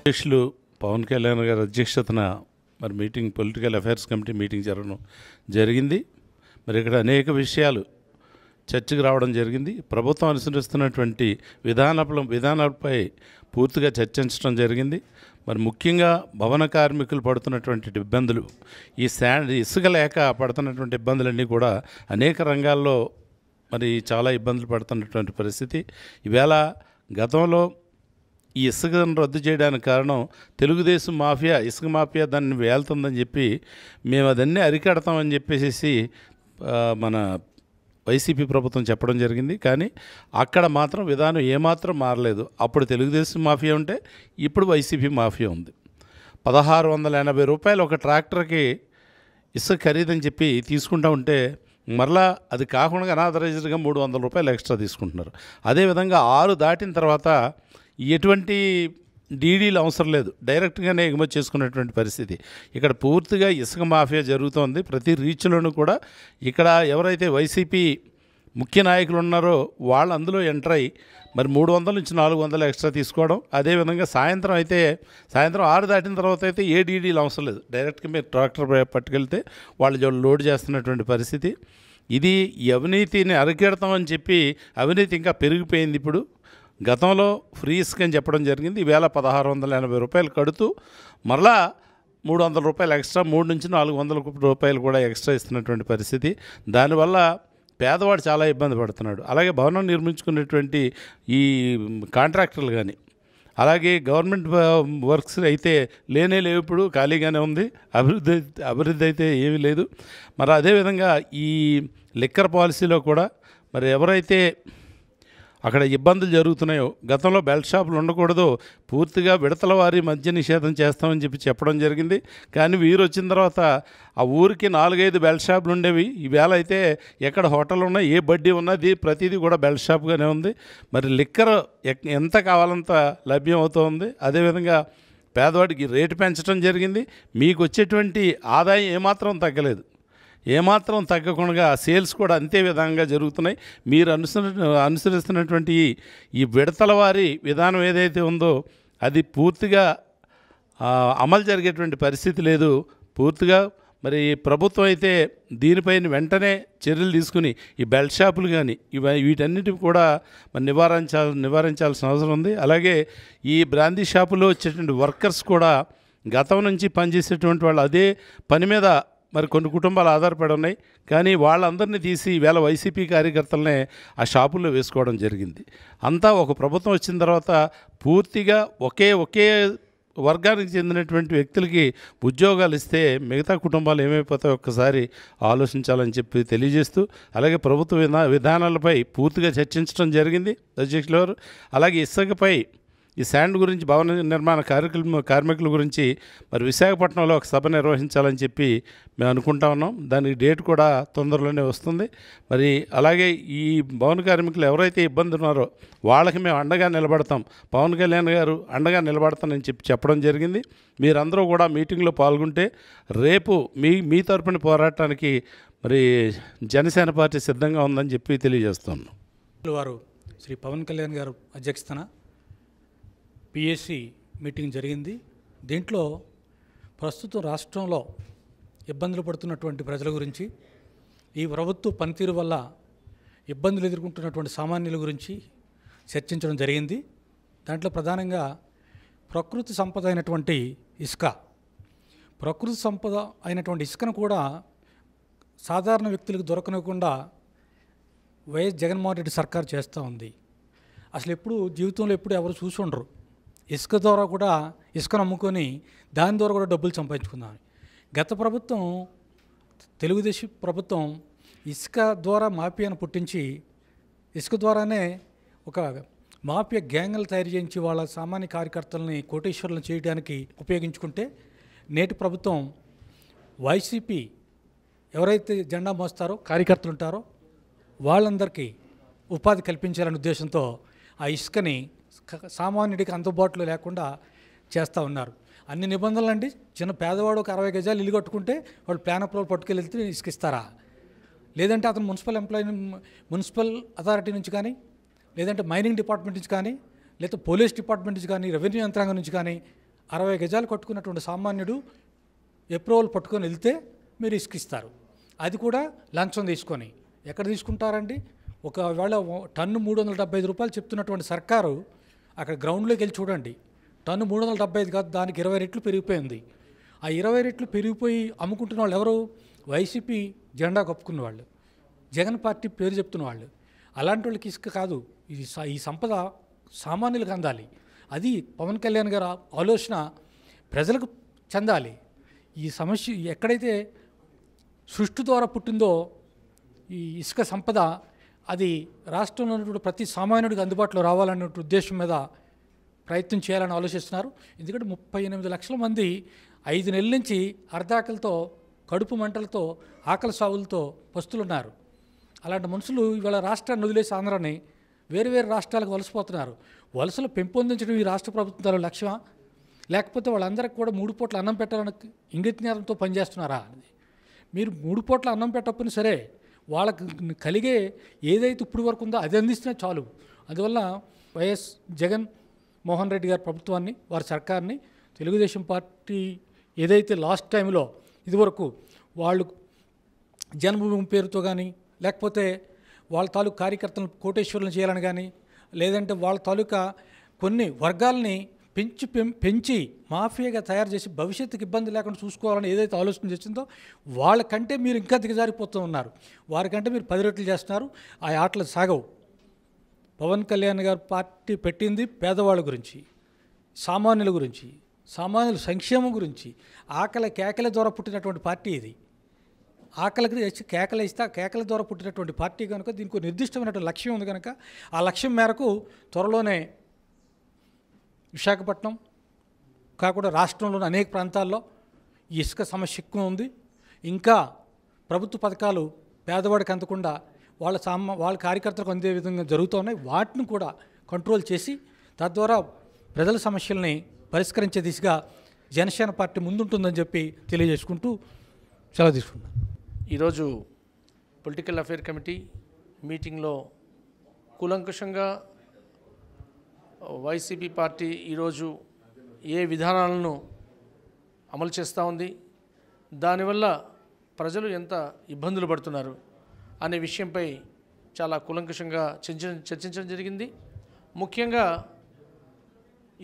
అధ్యక్షులు పవన్ కళ్యాణ్ గారి అధ్యక్షతన మరి meeting political affairs committee meeting జరగడం జరిగింది మరి ఇక్కడ అనేక విషయాలు చర్చకు రావడం జరిగింది ప్రభుత్వం అనుసరిస్తున్నటువంటి విధాన విధానాలపై పూర్తిగా చర్చించడం జరిగింది మరి ముఖ్యంగా భవన కార్మికులు పడుతున్నటువంటి ఇబ్బందులు ఈ శాండ్ ఇసుక లేక పడుతున్నటువంటి ఇబ్బందులన్నీ కూడా అనేక రంగాల్లో మరి చాలా ఇబ్బందులు పడుతున్నటువంటి పరిస్థితి ఈవేళ గతంలో ఈ ఇసుకను రద్దు చేయడానికి కారణం తెలుగుదేశం మాఫియా ఇసుక మాఫియా దాన్ని వేలుతుందని చెప్పి మేము అదన్నీ అరికడతామని చెప్పేసి మన వైసీపీ ప్రభుత్వం చెప్పడం జరిగింది కానీ అక్కడ మాత్రం విధానం ఏమాత్రం మారలేదు అప్పుడు తెలుగుదేశం మాఫియా ఉంటే ఇప్పుడు వైసీపీ మాఫియా ఉంది పదహారు వందల ఎనభై రూపాయలు ఒక ట్రాక్టర్కి ఇసుక ఖరీదని చెప్పి తీసుకుంటా ఉంటే మరలా అది కాకుండా అనాథరైజ్డ్గా మూడు వందల రూపాయలు ఎక్స్ట్రా తీసుకుంటున్నారు అదేవిధంగా ఆరు దాటిన తర్వాత ఎటువంటి డీడీలు అవసరం లేదు డైరెక్ట్గానే ఎగుమతి చేసుకునేటువంటి పరిస్థితి ఇక్కడ పూర్తిగా ఇసుక మాఫియా జరుగుతోంది ప్రతి రీచ్లోనూ కూడా ఇక్కడ ఎవరైతే వైసీపీ ముఖ్య నాయకులు ఉన్నారో వాళ్ళు అందులో ఎంటర్ అయ్యి మరి మూడు వందల నుంచి నాలుగు వందలు ఎక్స్ట్రా తీసుకోవడం అదేవిధంగా సాయంత్రం అయితే సాయంత్రం ఆరు దాటిన తర్వాత అయితే ఏ డీడీలు అవసరం లేదు డైరెక్ట్గా మీరు ట్రాక్టర్ పట్టుకెళ్తే వాళ్ళు లోడ్ చేస్తున్నటువంటి పరిస్థితి ఇది అవినీతిని అరికెడతామని చెప్పి అవినీతి ఇంకా పెరిగిపోయింది ఇప్పుడు గతంలో ఫ్రీస్కి అని చెప్పడం జరిగింది ఈవేళ పదహారు వందల ఎనభై రూపాయలు కడుతూ మరలా మూడు వందల రూపాయలు ఎక్స్ట్రా మూడు నుంచి నాలుగు వందల రూపాయలు కూడా ఎక్స్ట్రా ఇస్తున్నటువంటి పరిస్థితి దానివల్ల పేదవాడు చాలా ఇబ్బంది పడుతున్నాడు అలాగే భవనం నిర్మించుకునేటువంటి ఈ కాంట్రాక్టర్లు కానీ అలాగే గవర్నమెంట్ వర్క్స్ అయితే లేనే లేవు ఇప్పుడు ఖాళీగానే ఉంది అభివృద్ధి అభివృద్ధి అయితే ఏమీ లేదు మరి అదేవిధంగా ఈ లిక్కర్ పాలసీలో కూడా మరి ఎవరైతే అక్కడ ఇబ్బందులు జరుగుతున్నాయో గతంలో బెల్ట్ షాపులు ఉండకూడదు పూర్తిగా విడతల వారి మద్య నిషేధం చేస్తామని చెప్పి చెప్పడం జరిగింది కానీ వీరు వచ్చిన తర్వాత ఆ ఊరికి నాలుగైదు బెల్ట్ షాపులు ఉండేవి ఈవేళ అయితే ఎక్కడ హోటల్ ఉన్నా ఏ బడ్డీ ఉన్నది ప్రతిదీ కూడా బెల్ట్ షాప్గానే ఉంది మరి లిక్కర్ ఎంత కావాలంత లభ్యం అవుతుంది అదేవిధంగా పేదవాడికి రేటు పెంచడం జరిగింది మీకు వచ్చేటువంటి ఆదాయం ఏమాత్రం తగ్గలేదు ఏమాత్రం తగ్గకుండా సేల్స్ కూడా అంతే విధంగా జరుగుతున్నాయి మీరు అనుసరి అనుసరిస్తున్నటువంటి ఈ విడతల వారి విధానం ఏదైతే ఉందో అది పూర్తిగా అమలు జరిగేటువంటి పరిస్థితి లేదు పూర్తిగా మరి ప్రభుత్వం అయితే దీనిపైన వెంటనే చర్యలు తీసుకుని ఈ బెల్ట్ షాపులు కానీ ఇవి వీటన్నిటి కూడా మరి నివారించా నివారించాల్సిన అవసరం ఉంది అలాగే ఈ బ్రాందీ షాపులో వచ్చేటువంటి వర్కర్స్ కూడా గతం నుంచి పనిచేసేటువంటి వాళ్ళు అదే పని మీద మరి కొన్ని కుటుంబాలు ఆధారపడి ఉన్నాయి కానీ వాళ్ళందరినీ తీసి వేళ వైసీపీ కార్యకర్తలనే ఆ షాపుల్లో వేసుకోవడం జరిగింది అంతా ఒక ప్రభుత్వం వచ్చిన తర్వాత పూర్తిగా ఒకే ఒకే వర్గానికి చెందినటువంటి వ్యక్తులకి ఉద్యోగాలు ఇస్తే మిగతా కుటుంబాలు ఏమైపోతాయో ఒక్కసారి ఆలోచించాలని చెప్పి తెలియజేస్తూ అలాగే ప్రభుత్వ విధానాలపై పూర్తిగా చర్చించడం జరిగింది అధ్యక్షులు అలాగే ఇసుకపై ఈ శాండ్ గురించి భవన నిర్మాణ కార్యక్రమ కార్మికుల గురించి మరి విశాఖపట్నంలో ఒక సభ నిర్వహించాలని చెప్పి మేము అనుకుంటా ఉన్నాం దానికి డేట్ కూడా తొందరలోనే వస్తుంది మరి అలాగే ఈ భవన కార్మికులు ఎవరైతే ఇబ్బంది ఉన్నారో వాళ్ళకి మేము అండగా నిలబడతాం పవన్ కళ్యాణ్ గారు అండగా నిలబడతానని చెప్పి చెప్పడం జరిగింది మీరందరూ కూడా మీటింగ్లో పాల్గొంటే రేపు మీ మీ తరపున పోరాటానికి మరి జనసేన పార్టీ సిద్ధంగా ఉందని చెప్పి తెలియజేస్తున్నాను వారు శ్రీ పవన్ కళ్యాణ్ గారు అధ్యక్షతన పిఎస్సి మీటింగ్ జరిగింది దీంట్లో ప్రస్తుతం రాష్ట్రంలో ఇబ్బందులు పడుతున్నటువంటి ప్రజల గురించి ఈ ప్రభుత్వ పనితీరు వల్ల ఇబ్బందులు ఎదుర్కొంటున్నటువంటి సామాన్యుల గురించి చర్చించడం జరిగింది దాంట్లో ప్రధానంగా ప్రకృతి సంపద అయినటువంటి ఇసుక ప్రకృతి సంపద అయినటువంటి ఇసుకను కూడా సాధారణ వ్యక్తులకు దొరకనకుండా వైఎస్ జగన్మోహన్ రెడ్డి సర్కారు చేస్తూ ఉంది అసలు ఎప్పుడు జీవితంలో ఎప్పుడు ఎవరు చూసుండరు ఇసుక ద్వారా కూడా ఇసుకను అమ్ముకొని దాని ద్వారా కూడా డబ్బులు సంపాదించుకున్నాను గత ప్రభుత్వం తెలుగుదేశం ప్రభుత్వం ఇసుక ద్వారా మాఫియాను పుట్టించి ఇసుక ద్వారానే ఒక మాఫియా గ్యాంగ్లు తయారు చేయించి వాళ్ళ సామాన్య కార్యకర్తలని కోటేశ్వర్లను చేయడానికి ఉపయోగించుకుంటే నేటి ప్రభుత్వం వైసీపీ ఎవరైతే జెండా మోస్తారో కార్యకర్తలు ఉంటారో వాళ్ళందరికీ ఉపాధి కల్పించాలనే ఉద్దేశంతో ఆ ఇసుకని సామాన్యుడికి అందుబాటులో లేకుండా చేస్తూ ఉన్నారు అన్ని నిబంధనలు అండి చిన్న పేదవాడు ఒక అరవై గజాలు ఇల్లు కట్టుకుంటే వాళ్ళు ప్లాన్ అప్రూవల్ పట్టుకెళ్ళి వెళ్తే ఇసుకిస్తారా లేదంటే అతను మున్సిపల్ ఎంప్లాయీ మున్సిపల్ అథారిటీ నుంచి కానీ లేదంటే మైనింగ్ డిపార్ట్మెంట్ నుంచి కానీ లేదా పోలీస్ డిపార్ట్మెంట్ నుంచి కానీ రెవెన్యూ యంత్రాంగం నుంచి కానీ అరవై గజాలు కట్టుకున్నటువంటి సామాన్యుడు అప్రూవల్ పట్టుకొని వెళ్తే మీరు ఇసుకిస్తారు అది కూడా లంచం తీసుకొని ఎక్కడ తీసుకుంటారండి ఒకవేళ టన్ను మూడు వందల డెబ్బై ఐదు రూపాయలు చెప్తున్నటువంటి సర్కారు అక్కడ గ్రౌండ్లోకి వెళ్ళి చూడండి టన్ను మూడు వందల డెబ్బై ఐదు కాదు దానికి ఇరవై రెట్లు పెరిగిపోయింది ఆ ఇరవై రెట్లు పెరిగిపోయి అమ్ముకుంటున్న వాళ్ళు ఎవరు వైసీపీ జెండా కప్పుకున్న వాళ్ళు జగన్ పార్టీ పేరు చెప్తున్న వాళ్ళు అలాంటి వాళ్ళకి ఇసుక కాదు ఈ సంపద సామాన్యులకు అందాలి అది పవన్ కళ్యాణ్ గారు ఆలోచన ప్రజలకు చెందాలి ఈ సమస్య ఎక్కడైతే సృష్టి ద్వారా పుట్టిందో ఈ ఇసుక సంపద అది రాష్ట్రంలో ఉన్నటువంటి ప్రతి సామాన్యుడికి అందుబాటులో రావాలన్నటువంటి ఉద్దేశం మీద ప్రయత్నం చేయాలని ఆలోచిస్తున్నారు ఎందుకంటే ముప్పై ఎనిమిది లక్షల మంది ఐదు నెలల నుంచి అర్ధాకలతో కడుపు మంటలతో ఆకలి సాగులతో పస్తులున్నారు అలాంటి మనుషులు ఇవాళ రాష్ట్రాన్ని వదిలేసి ఆంధ్రాని వేరు వేరు రాష్ట్రాలకు వలసపోతున్నారు వలసలు పెంపొందించడం ఈ రాష్ట్ర ప్రభుత్వాల లక్ష్యమా లేకపోతే వాళ్ళందరికీ కూడా మూడు పూట్ల అన్నం పెట్టాలని ఇంగిత పనిచేస్తున్నారా అనేది మీరు మూడు పూట్ల అన్నం పెట్టకపోయినా సరే వాళ్ళకి కలిగే ఏదైతే ఇప్పుడు వరకు ఉందో అది అందిస్తున్నా చాలు అందువల్ల వైఎస్ జగన్ మోహన్ రెడ్డి గారి ప్రభుత్వాన్ని వారి సర్కార్ని తెలుగుదేశం పార్టీ ఏదైతే లాస్ట్ టైంలో ఇదివరకు వాళ్ళు జన్మభూమి పేరుతో కానీ లేకపోతే వాళ్ళ తాలూకు కార్యకర్తలను కోటేశ్వరులను చేయాలని కానీ లేదంటే వాళ్ళ తాలూకా కొన్ని వర్గాల్ని పెంచి పెంచి మాఫియాగా తయారు చేసి భవిష్యత్తుకి ఇబ్బంది లేకుండా చూసుకోవాలని ఏదైతే ఆలోచన చేసిందో వాళ్ళకంటే మీరు ఇంకా దిగజారిపోతూ ఉన్నారు వారికంటే మీరు పది రెట్లు చేస్తున్నారు ఆ ఆటలు సాగవు పవన్ కళ్యాణ్ గారు పార్టీ పెట్టింది పేదవాళ్ళ గురించి సామాన్యుల గురించి సామాన్యుల సంక్షేమం గురించి ఆకలి కేకల ద్వారా పుట్టినటువంటి పార్టీ ఇది ఆకలికి కేకలు ఇస్తా కేకల ద్వారా పుట్టినటువంటి పార్టీ కనుక దీనికి నిర్దిష్టమైనటువంటి లక్ష్యం ఉంది కనుక ఆ లక్ష్యం మేరకు త్వరలోనే విశాఖపట్నం కాకుండా రాష్ట్రంలోని అనేక ప్రాంతాల్లో ఈ ఇసుక సమస్య ఎక్కువ ఉంది ఇంకా ప్రభుత్వ పథకాలు పేదవాడికి అందకుండా వాళ్ళ సామ వాళ్ళ కార్యకర్తలకు అందే విధంగా జరుగుతున్నాయి వాటిని కూడా కంట్రోల్ చేసి తద్వారా ప్రజల సమస్యల్ని పరిష్కరించే దిశగా జనసేన పార్టీ ముందుంటుందని చెప్పి తెలియజేసుకుంటూ సెలవు తీసుకున్నాను ఈరోజు పొలిటికల్ అఫేర్ కమిటీ మీటింగ్లో కూలంకుషంగా వైసీపీ పార్టీ ఈరోజు ఏ విధానాలను అమలు చేస్తూ ఉంది దానివల్ల ప్రజలు ఎంత ఇబ్బందులు పడుతున్నారు అనే విషయంపై చాలా చర్చ చర్చించడం జరిగింది ముఖ్యంగా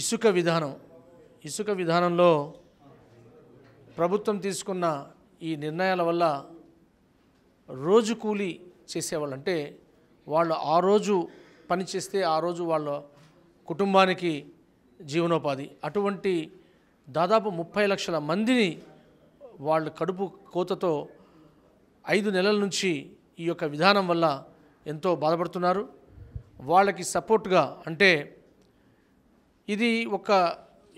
ఇసుక విధానం ఇసుక విధానంలో ప్రభుత్వం తీసుకున్న ఈ నిర్ణయాల వల్ల రోజు కూలీ చేసేవాళ్ళు అంటే వాళ్ళు ఆ రోజు పని చేస్తే ఆ రోజు వాళ్ళ కుటుంబానికి జీవనోపాధి అటువంటి దాదాపు ముప్పై లక్షల మందిని వాళ్ళ కడుపు కోతతో ఐదు నెలల నుంచి ఈ యొక్క విధానం వల్ల ఎంతో బాధపడుతున్నారు వాళ్ళకి సపోర్ట్గా అంటే ఇది ఒక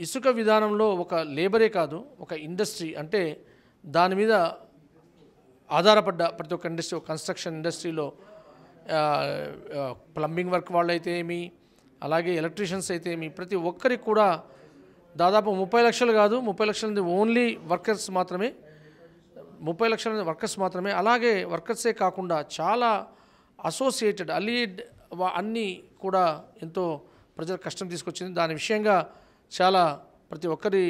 ఇసుక విధానంలో ఒక లేబరే కాదు ఒక ఇండస్ట్రీ అంటే దాని మీద ఆధారపడ్డ ప్రతి ఒక్క ఇండస్ట్రీ కన్స్ట్రక్షన్ ఇండస్ట్రీలో ప్లంబింగ్ వర్క్ వాళ్ళైతే ఏమి అలాగే ఎలక్ట్రీషియన్స్ అయితే మీ ప్రతి ఒక్కరికి కూడా దాదాపు ముప్పై లక్షలు కాదు ముప్పై లక్షల ఓన్లీ వర్కర్స్ మాత్రమే ముప్పై లక్షల వర్కర్స్ మాత్రమే అలాగే వర్కర్సే కాకుండా చాలా అసోసియేటెడ్ అలీడ్ అన్నీ కూడా ఎంతో ప్రజల కష్టం తీసుకొచ్చింది దాని విషయంగా చాలా ప్రతి ఒక్కరి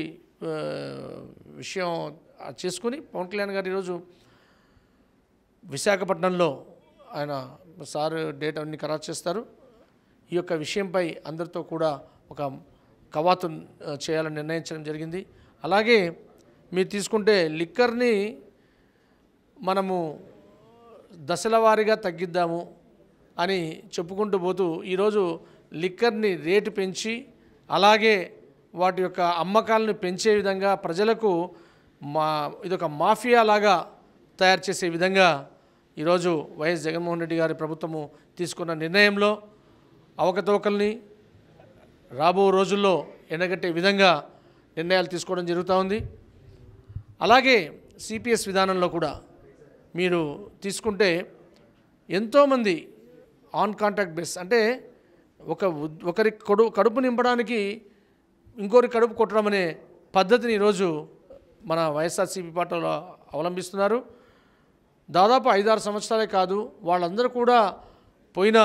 విషయం చేసుకుని పవన్ కళ్యాణ్ గారు ఈరోజు విశాఖపట్నంలో ఆయన సార్ డేట్ అన్ని ఖరారు చేస్తారు ఈ యొక్క విషయంపై అందరితో కూడా ఒక కవాతు చేయాలని నిర్ణయించడం జరిగింది అలాగే మీరు తీసుకుంటే లిక్కర్ని మనము దశల వారీగా తగ్గిద్దాము అని చెప్పుకుంటూ పోతూ ఈరోజు లిక్కర్ని రేటు పెంచి అలాగే వాటి యొక్క అమ్మకాలను పెంచే విధంగా ప్రజలకు మా ఇదొక మాఫియా లాగా తయారు చేసే విధంగా ఈరోజు వైఎస్ జగన్మోహన్ రెడ్డి గారి ప్రభుత్వము తీసుకున్న నిర్ణయంలో అవకతవకల్ని రాబో రోజుల్లో ఎండగట్టే విధంగా నిర్ణయాలు తీసుకోవడం జరుగుతూ ఉంది అలాగే సిపిఎస్ విధానంలో కూడా మీరు తీసుకుంటే ఎంతోమంది ఆన్ కాంటాక్ట్ బేస్ అంటే ఒక ఒకరి కడు కడుపు నింపడానికి ఇంకొకరి కడుపు కొట్టడం అనే పద్ధతిని ఈరోజు మన వైఎస్ఆర్సీపీ పార్టీలో అవలంబిస్తున్నారు దాదాపు ఐదారు సంవత్సరాలే కాదు వాళ్ళందరూ కూడా పోయిన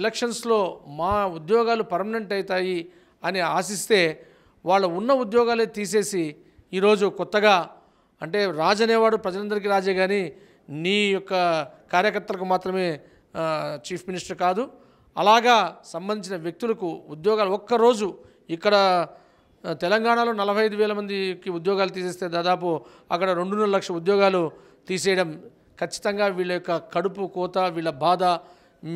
ఎలక్షన్స్లో మా ఉద్యోగాలు పర్మనెంట్ అవుతాయి అని ఆశిస్తే వాళ్ళ ఉన్న ఉద్యోగాలే తీసేసి ఈరోజు కొత్తగా అంటే రాజు అనేవాడు ప్రజలందరికీ రాజే కానీ నీ యొక్క కార్యకర్తలకు మాత్రమే చీఫ్ మినిస్టర్ కాదు అలాగా సంబంధించిన వ్యక్తులకు ఉద్యోగాలు ఒక్కరోజు ఇక్కడ తెలంగాణలో నలభై ఐదు వేల మందికి ఉద్యోగాలు తీసేస్తే దాదాపు అక్కడ రెండున్నర లక్ష ఉద్యోగాలు తీసేయడం ఖచ్చితంగా వీళ్ళ యొక్క కడుపు కోత వీళ్ళ బాధ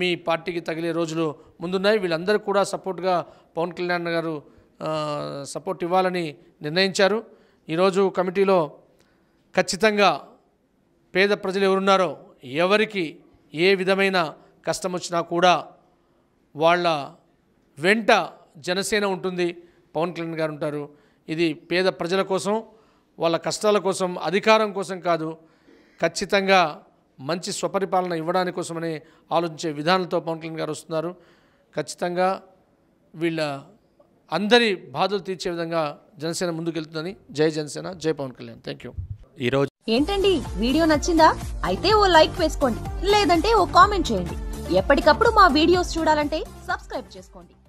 మీ పార్టీకి తగిలే రోజులు ముందున్నాయి వీళ్ళందరూ కూడా సపోర్ట్గా పవన్ కళ్యాణ్ గారు సపోర్ట్ ఇవ్వాలని నిర్ణయించారు ఈరోజు కమిటీలో ఖచ్చితంగా పేద ప్రజలు ఎవరున్నారో ఎవరికి ఏ విధమైన కష్టం వచ్చినా కూడా వాళ్ళ వెంట జనసేన ఉంటుంది పవన్ కళ్యాణ్ గారు ఉంటారు ఇది పేద ప్రజల కోసం వాళ్ళ కష్టాల కోసం అధికారం కోసం కాదు ఖచ్చితంగా మంచి స్వపరిపాలన ఇవ్వడాని కోసమని ఆలోచించే విధానంతో పవన్ కళ్యాణ్ గారు వస్తున్నారు ఖచ్చితంగా వీళ్ళ అందరి బాధలు తీర్చే విధంగా జనసేన ముందుకెళ్తుందని జై జనసేన జై పవన్ కళ్యాణ్ థ్యాంక్ యూ ఈరోజు ఏంటండి వీడియో నచ్చిందా అయితే ఓ లైక్ వేసుకోండి లేదంటే ఓ కామెంట్ చేయండి ఎప్పటికప్పుడు మా వీడియోస్ చూడాలంటే సబ్స్క్రైబ్ చేసుకోండి